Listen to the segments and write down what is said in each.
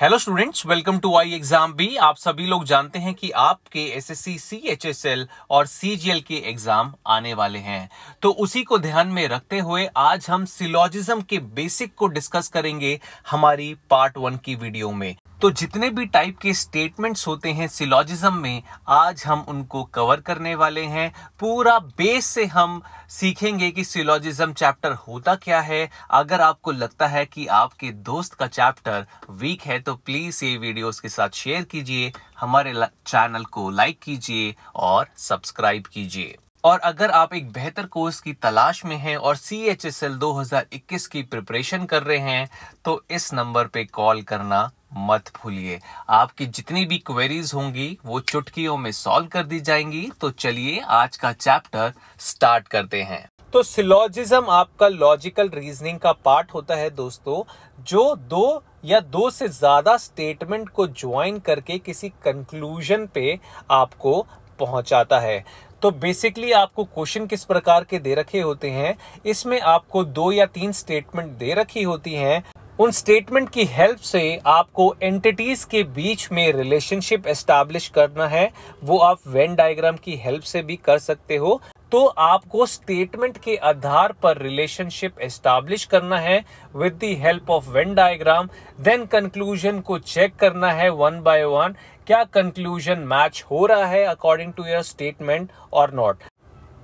hello students welcome to I exam B आप सभी लोग जानते हैं कि आपके एसएससी सीएचएसएल और सीजीएल के एग्जाम आने वाले हैं तो उसी को ध्यान में रखते हुए आज हम सिलोजिज्म के बेसिक को डिस्कस करेंगे हमारी पार्ट वन की वीडियो में तो जितने भी टाइप के स्टेटमेंट्स होते हैं सिलॉजिज्म में आज हम उनको कवर करने वाले हैं पूरा बेस से हम सीखेंगे कि सिलॉजिज्म चैप्टर होता क्या है अगर आपको लगता है कि आपके दोस्त का चैप्टर वीक है तो प्लीज़ ये वीडियो उसके साथ शेयर कीजिए हमारे चैनल को लाइक कीजिए और सब्सक्राइब कीजिए और अगर आप एक बेहतर कोर्स की तलाश में हैं और सी एच एस एल दो हजार इक्कीस की प्रिपरेशन कर रहे हैं तो इस नंबर पे कॉल करना मत भूलिए आपकी जितनी भी क्वेरीज होंगी वो चुटकियों में सॉल्व कर दी जाएंगी तो चलिए आज का चैप्टर स्टार्ट करते हैं तो सिलोजिज्म आपका लॉजिकल रीजनिंग का पार्ट होता है दोस्तों जो दो या दो से ज़्यादा स्टेटमेंट को ज्वाइन करके किसी कंक्लूजन पे आपको पहुंचाता है तो बेसिकली आपको क्वेश्चन किस प्रकार के दे रखे होते हैं इसमें आपको दो या तीन स्टेटमेंट दे रखी होती हैं उन स्टेटमेंट की हेल्प से आपको एंटिटीज के बीच में रिलेशनशिप एस्टाब्लिश करना है वो आप वेन डायग्राम की हेल्प से भी कर सकते हो तो आपको स्टेटमेंट के आधार पर रिलेशनशिप एस्टाब्लिश करना है with the help of Venn diagram then conclusion को चेक करना है वन बाय वन क्या कंक्लूजन मैच हो रहा है अकॉर्डिंग टू योर स्टेटमेंट और नॉट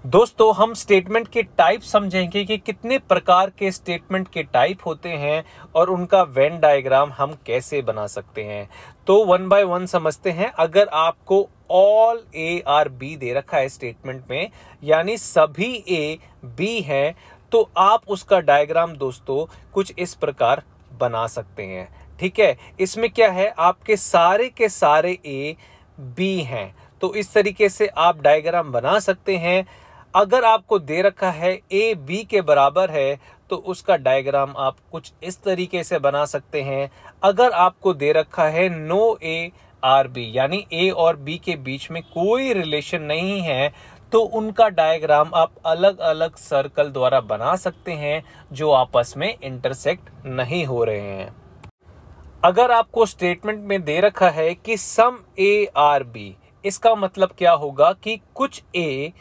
दोस्तों हम स्टेटमेंट के टाइप समझेंगे कि कितने प्रकार के स्टेटमेंट के टाइप होते हैं और उनका वेन डायग्राम हम कैसे बना सकते हैं तो वन बाय वन समझते हैं अगर आपको ऑल ए आर बी दे रखा है स्टेटमेंट में यानी सभी ए बी है तो आप उसका डायग्राम दोस्तों कुछ इस प्रकार बना सकते हैं ठीक है इसमें क्या है आपके सारे के सारे ए बी हैं तो इस तरीके से आप डायग्राम बना सकते हैं अगर आपको दे रखा है ए बी के बराबर है तो उसका डायग्राम आप कुछ इस तरीके से बना सकते हैं अगर आपको दे रखा है नो ए आर बी यानी ए और बी के बीच में कोई रिलेशन नहीं है तो उनका डायग्राम आप अलग अलग सर्कल द्वारा बना सकते हैं जो आपस में इंटरसेक्ट नहीं हो रहे हैं अगर आपको स्टेटमेंट में दे रखा है कि सम ए आर बी इसका मतलब क्या होगा कि कुछ ए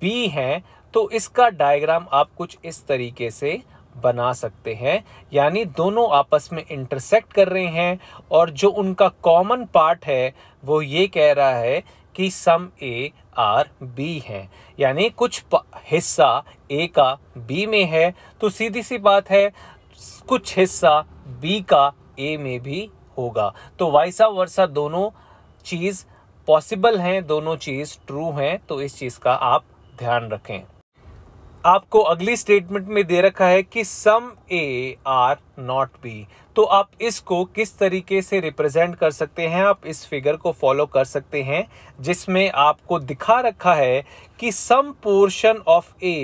बी है तो इसका डायग्राम आप कुछ इस तरीके से बना सकते हैं यानी दोनों आपस में इंटरसेक्ट कर रहे हैं और जो उनका कॉमन पार्ट है वो ये कह रहा है कि सम ए आर बी है यानी कुछ हिस्सा ए का बी में है तो सीधी सी बात है कुछ हिस्सा बी का ए में भी होगा तो वाइसा वर्षा दोनों चीज़ पॉसिबल हैं दोनों चीज़ ट्रू हैं तो इस चीज़ का आप ध्यान रखें आपको अगली स्टेटमेंट में दे रखा है कि some a are not b तो आप इसको किस तरीके से रिप्रेजेंट कर सकते हैं आप इस फिगर को फॉलो कर सकते हैं जिसमें आपको दिखा रखा है कि some portion of a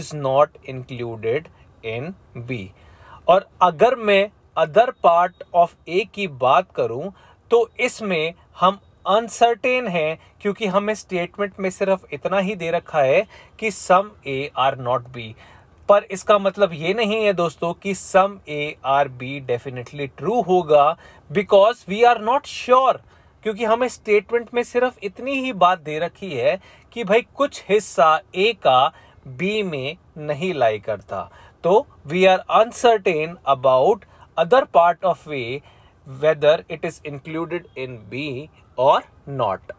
is not included in b और अगर मैं अदर पार्ट ऑफ ए की बात करूं तो इसमें हम अनसर्टेन है क्योंकि हमें स्टेटमेंट में सिर्फ इतना ही दे रखा है कि some a are not b पर इसका मतलब ये नहीं है दोस्तों कि some a are b definitely true होगा because we are not sure क्योंकि हमें स्टेटमेंट में सिर्फ इतनी ही बात दे रखी है कि भाई कुछ हिस्सा ए का बी में नहीं लाई करता तो we are uncertain about other part of a whether it is included in b और नॉट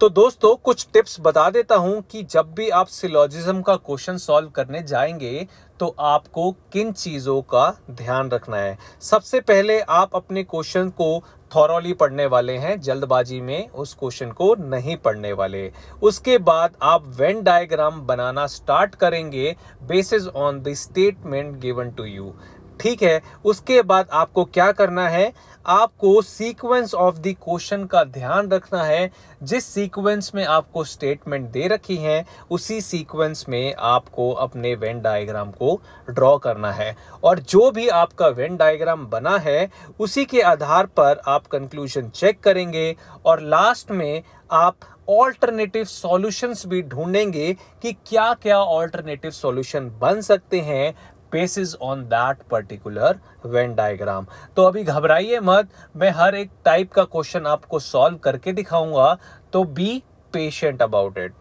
तो दोस्तों कुछ टिप्स बता देता हूं कि जब भी आप सिलोजिज्म का क्वेश्चन सॉल्व करने जाएंगे तो आपको किन चीज़ों का ध्यान रखना है सबसे पहले आप अपने क्वेश्चन को थॉरली पढ़ने वाले हैं जल्दबाजी में उस क्वेश्चन को नहीं पढ़ने वाले उसके बाद आप वेन डायग्राम बनाना स्टार्ट करेंगे basis on the statement given to you ठीक है उसके बाद आपको क्या करना है आपको सीक्वेंस ऑफ द क्वेश्चन का ध्यान रखना है जिस सीक्वेंस में आपको स्टेटमेंट दे रखी है उसी सीक्वेंस में आपको अपने वेन डायग्राम को ड्रॉ करना है और जो भी आपका वेन डायग्राम बना है उसी के आधार पर आप कंक्लूजन चेक करेंगे और लास्ट में आप ऑल्टरनेटिव सॉल्यूशंस भी ढूंढेंगे कि क्या क्या ऑल्टरनेटिव सॉल्यूशन बन सकते हैं spaces on that particular Venn diagram तो अभी घबराइए मत मैं हर एक टाइप का क्वेश्चन आपको सॉल्व करके दिखाऊंगा तो बी पेशेंट अबाउट इट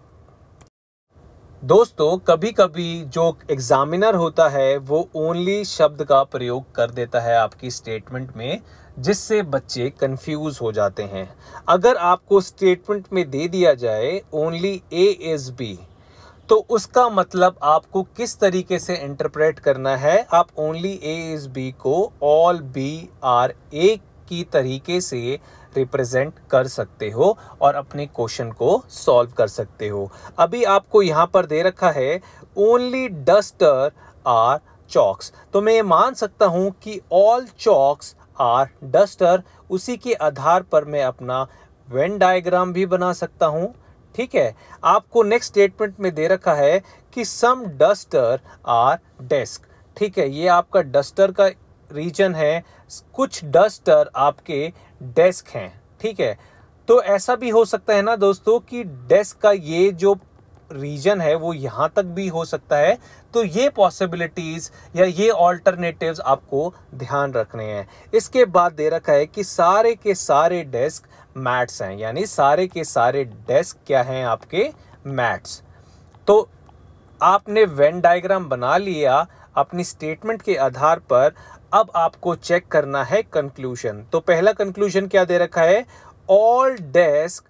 दोस्तों कभी कभी जो एग्जामिनर होता है वो ओनली शब्द का प्रयोग कर देता है आपकी स्टेटमेंट में जिससे बच्चे कंफ्यूज हो जाते हैं अगर आपको स्टेटमेंट में दे दिया जाए ओनली ए इज़ बी तो उसका मतलब आपको किस तरीके से इंटरप्रेट करना है आप ओनली ए इज़ बी को ऑल बी आर ए की तरीके से रिप्रेजेंट कर सकते हो और अपने क्वेश्चन को सॉल्व कर सकते हो अभी आपको यहाँ पर दे रखा है ओनली डस्टर आर चॉक्स तो मैं ये मान सकता हूँ कि ऑल चॉक्स आर डस्टर उसी के आधार पर मैं अपना वेन डायग्राम भी बना सकता हूँ ठीक है आपको नेक्स्ट स्टेटमेंट में दे रखा है कि सम डस्टर आर डेस्क ठीक है ये आपका डस्टर का रीजन है कुछ डस्टर आपके डेस्क हैं ठीक है तो ऐसा भी हो सकता है ना दोस्तों कि डेस्क का ये जो रीजन है वो यहाँ तक भी हो सकता है तो ये पॉसिबिलिटीज़ या ये ऑल्टरनेटिव्स आपको ध्यान रखने हैं इसके बाद दे रखा है कि सारे के सारे डेस्क मैट्स हैं यानी सारे के सारे डेस्क क्या हैं आपके मैट्स तो आपने वेन डायग्राम बना लिया अपनी स्टेटमेंट के आधार पर अब आपको चेक करना है कंक्लूजन तो पहला कंक्लूजन क्या दे रखा है all desk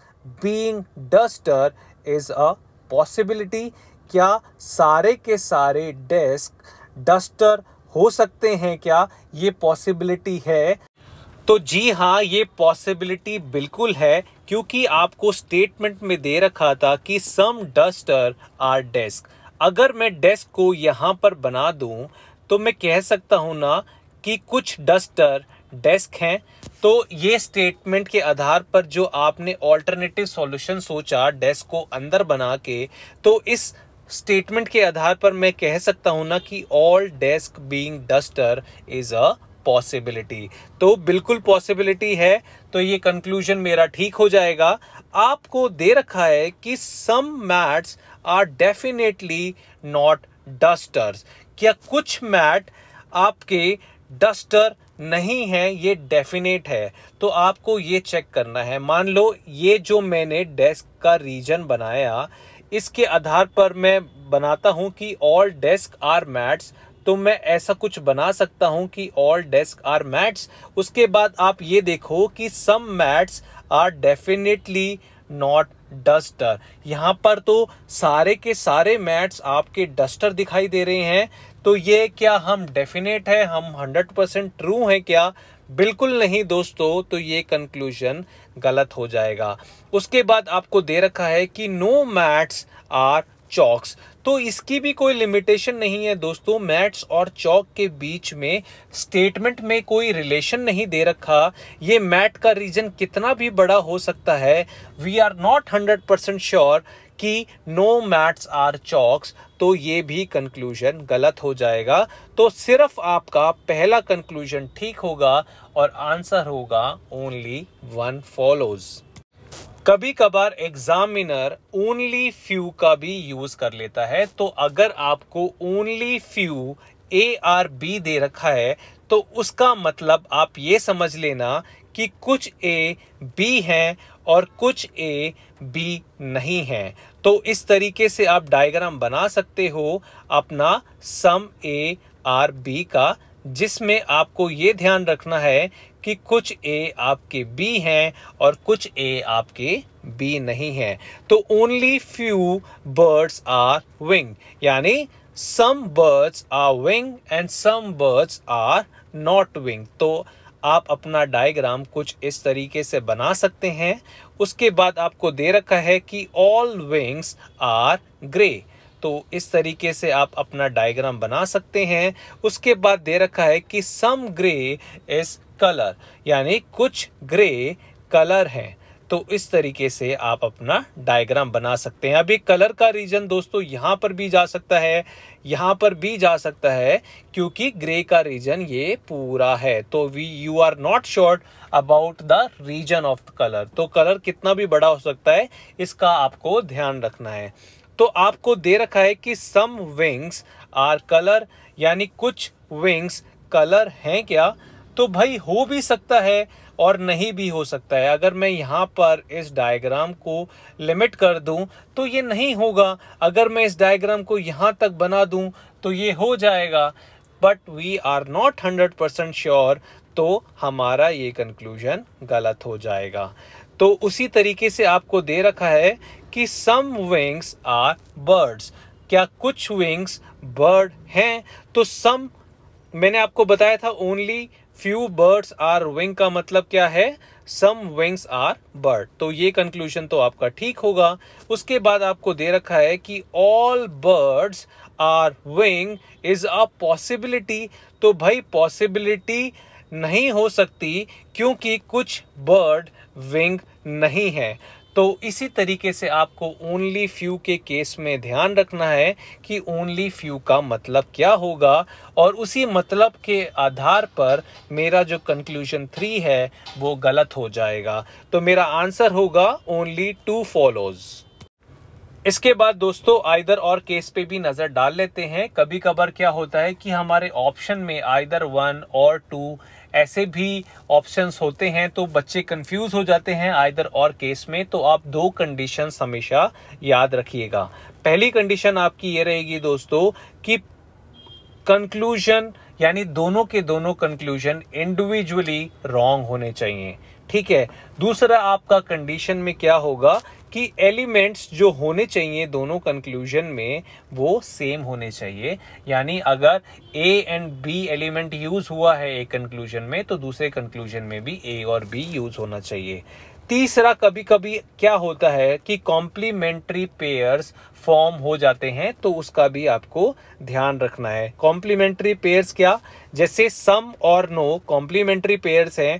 being duster is a possibility क्या सारे के सारे डेस्क डस्टर हो सकते हैं क्या ये पॉसिबिलिटी है तो जी हाँ ये पॉसिबिलिटी बिल्कुल है क्योंकि आपको स्टेटमेंट में दे रखा था कि सम डस्टर आर डेस्क अगर मैं डेस्क को यहाँ पर बना दूँ तो मैं कह सकता हूँ ना कि कुछ डस्टर डेस्क हैं तो ये स्टेटमेंट के आधार पर जो आपने ऑल्टरनेटिव सॉल्यूशन सोचा डेस्क को अंदर बना के तो इस स्टेटमेंट के आधार पर मैं कह सकता हूँ ना कि all desk being duster is a possibility तो बिल्कुल पॉसिबिलिटी है तो ये कंक्लूजन मेरा ठीक हो जाएगा आपको दे रखा है कि some mats are definitely not dusters क्या कुछ मैट आपके डस्टर नहीं है ये डेफिनेट है तो आपको ये चेक करना है मान लो ये जो मैंने डेस्क का रीजन बनाया इसके आधार पर मैं बनाता हूँ कि ऑल डेस्क आर मैट्स तो मैं ऐसा कुछ बना सकता हूं कि ऑल डेस्क आर मैट्स उसके बाद आप ये देखो कि some mats are definitely not duster यहां पर तो सारे के सारे मैट्स आपके डस्टर दिखाई दे रहे हैं तो ये क्या हम डेफिनेट है हम 100 परसेंट ट्रू हैं क्या बिल्कुल नहीं दोस्तों तो ये कंक्लूजन गलत हो जाएगा उसके बाद आपको दे रखा है कि नो मैट्स आर चॉक्स तो इसकी भी कोई लिमिटेशन नहीं है दोस्तों मैट्स और चौक के बीच में स्टेटमेंट में कोई रिलेशन नहीं दे रखा ये मैट का रीजन कितना भी बड़ा हो सकता है we are not hundred percent sure कि नो मैट्स आर चौक्स तो ये भी कंक्लूजन गलत हो जाएगा तो सिर्फ आपका पहला कंक्लूजन ठीक होगा और आंसर होगा ओनली वन फॉलोज़ कभी कभार एग्जामिनर ओनली फ्यू का भी यूज कर लेता है तो अगर आपको only few a are b दे रखा है तो उसका मतलब आप ये समझ लेना कि कुछ ए बी हैं और कुछ ए बी नहीं हैं तो इस तरीके से आप डायग्राम बना सकते हो अपना सम ए आर बी का जिसमें आपको ये ध्यान रखना है कि कुछ ए आपके बी हैं और कुछ ए आपके बी नहीं हैं तो only few birds are wing यानी some birds are wing and some birds are not wing तो आप अपना डायग्राम कुछ इस तरीके से बना सकते हैं उसके बाद आपको दे रखा है कि ऑल विंग्स आर ग्रे तो इस तरीके से आप अपना डायग्राम बना सकते हैं उसके बाद दे रखा है कि सम ग्रे इस कलर यानी कुछ ग्रे कलर हैं तो इस तरीके से आप अपना डायग्राम बना सकते हैं अभी कलर का रीजन दोस्तों यहाँ पर भी जा सकता है यहाँ पर भी जा सकता है क्योंकि ग्रे का रीजन ये पूरा है तो we you are not sure about the reason of colour तो कलर कितना भी बड़ा हो सकता है इसका आपको ध्यान रखना है तो आपको दे रखा है कि सम विंग्स आर कलर यानी कुछ विंग्स कलर हैं क्या तो भाई हो भी सकता है और नहीं भी हो सकता है अगर मैं यहाँ पर इस डायग्राम को लिमिट कर दूँ तो ये नहीं होगा अगर मैं इस डायग्राम को यहाँ तक बना दूँ तो ये हो जाएगा but we are not hundred percent sure तो हमारा ये कंक्लूजन गलत हो जाएगा तो उसी तरीके से आपको दे रखा है कि सम विंग्स आर बर्ड्स क्या कुछ विंग्स बर्ड हैं तो सम मैंने आपको बताया था only few birds are wing का मतलब क्या है सम विंग्स आर बर्ड तो ये कंक्लूजन तो आपका ठीक होगा उसके बाद आपको दे रखा है कि all birds are wing is a possibility तो भाई पॉसिबिलिटी नहीं हो सकती क्योंकि कुछ बर्ड विंग नहीं है तो इसी तरीके से आपको ओनली फ्यू के केस में ध्यान रखना है कि ओनली फ्यू का मतलब क्या होगा और उसी मतलब के आधार पर मेरा जो कंक्लूजन थ्री है वो गलत हो जाएगा तो मेरा आंसर होगा ओनली टू फॉलोज़ इसके बाद दोस्तों आइदर और केस पे भी नज़र डाल लेते हैं कभी कभार क्या होता है कि हमारे ऑप्शन में आइदर वन और टू ऐसे भी ऑप्शंस होते हैं तो बच्चे कंफ्यूज हो जाते हैं आइदर और केस में तो आप दो कंडीशन हमेशा याद रखिएगा पहली कंडीशन आपकी ये रहेगी दोस्तों कि कंक्लूजन यानी दोनों के दोनों कंक्लूजन इंडिविजुअली रॉन्ग होने चाहिए ठीक है दूसरा आपका कंडीशन में क्या होगा कि एलिमेंट्स जो होने चाहिए दोनों कंक्लूजन में वो सेम होने चाहिए यानी अगर A and B element use हुआ है एक कंक्लूजन में तो दूसरे कंक्लूजन में भी ए और बी यूज़ होना चाहिए तीसरा कभी कभी क्या होता है कि कॉम्प्लीमेंट्री पेयर्स फॉर्म हो जाते हैं तो उसका भी आपको ध्यान रखना है कॉम्प्लीमेंट्री पेयर्स क्या जैसे सम और नो कॉम्प्लीमेंट्री पेयर्स हैं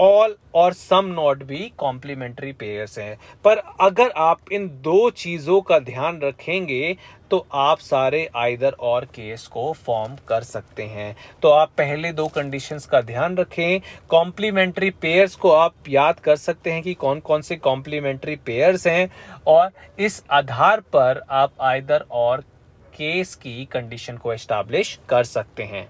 ऑल और सम नॉट भी कॉम्प्लीमेंट्री पेयर्स हैं पर अगर आप इन दो चीज़ों का ध्यान रखेंगे तो आप सारे आइदर और केस को फॉर्म कर सकते हैं तो आप पहले दो कंडीशंस का ध्यान रखें कॉम्प्लीमेंट्री पेयर्स को आप याद कर सकते हैं कि कौन कौन से कॉम्प्लीमेंट्री पेयर्स हैं और इस आधार पर आप आइदर और केस की कंडीशन को एस्टाब्लिश कर सकते हैं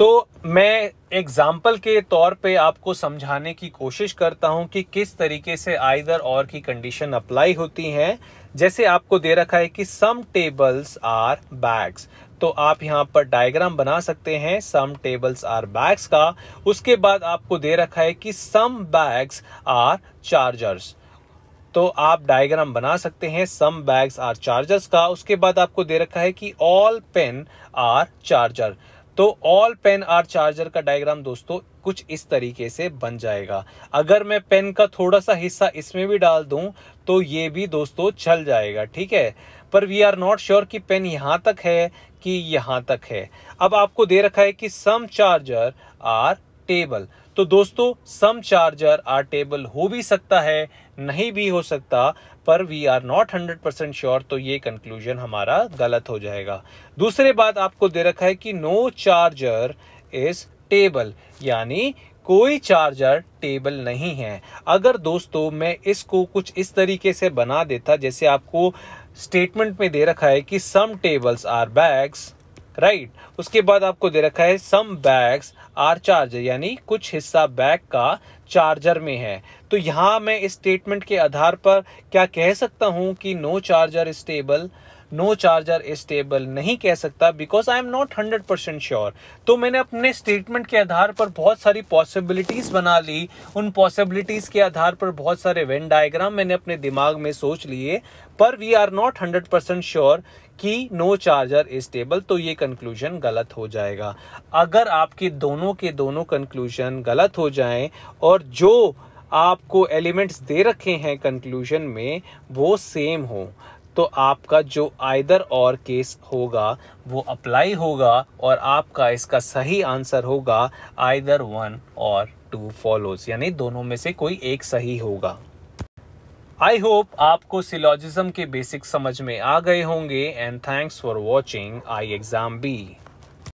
तो मैं एग्जाम्पल के तौर पे आपको समझाने की कोशिश करता हूँ कि किस तरीके से आइदर और की कंडीशन अप्लाई होती हैं जैसे आपको दे रखा है कि सम टेबल्स आर बैग्स तो आप यहाँ पर डायग्राम बना सकते हैं सम टेबल्स आर बैग्स का उसके बाद आपको दे रखा है कि सम बैग्स आर चार्जर्स तो आप डायग्राम बना सकते हैं सम बैग्स आर चार्जर्स का उसके बाद आपको दे रखा है कि ऑल पेन आर चार्जर तो ऑल पेन आर चार्जर का डायग्राम दोस्तों कुछ इस तरीके से बन जाएगा अगर मैं पेन का थोड़ा सा हिस्सा इसमें भी डाल दूं तो ये भी दोस्तों चल जाएगा ठीक है पर वी आर नॉट श्योर कि पेन यहां तक है कि यहां तक है अब आपको दे रखा है कि सम चार्जर आर टेबल तो दोस्तों सम चार्जर आर टेबल हो भी सकता है नहीं भी हो सकता पर we are not hundred percent sure तो ये कंक्लूजन हमारा गलत हो जाएगा दूसरे बात आपको दे रखा है कि नो चार्जर इज टेबल यानी कोई चार्जर टेबल नहीं है अगर दोस्तों मैं इसको कुछ इस तरीके से बना देता जैसे आपको स्टेटमेंट में दे रखा है कि some tables are bags right उसके बाद आपको दे रखा है सम बैग्स आर चार्ज यानी कुछ हिस्सा बैग का चार्जर में है तो यहाँ मैं इस स्टेटमेंट के आधार पर क्या कह सकता हूँ कि no charger stable no charger stable नहीं कह सकता because I am not hundred percent sure तो मैंने अपने स्टेटमेंट के आधार पर बहुत सारी पॉसिबिलिटीज़ बना ली उन पॉसिबिलिटीज़ के आधार पर बहुत सारे वेन डायग्राम मैंने अपने दिमाग में सोच लिए पर we are not hundred percent sure कि नो चार्जर इज स्टेबल तो ये कंक्लूजन गलत हो जाएगा अगर आपके दोनों के दोनों कंक्लूजन गलत हो जाएं और जो आपको एलिमेंट्स दे रखे हैं कंक्लूजन में वो सेम हो तो आपका जो आइदर और केस होगा वो अप्लाई होगा और आपका इसका सही आंसर होगा either one or two follows यानी दोनों में से कोई एक सही होगा आई होप आपको सिलोजिज्म के बेसिक समझ में आ गए होंगे and thanks for watching I exam B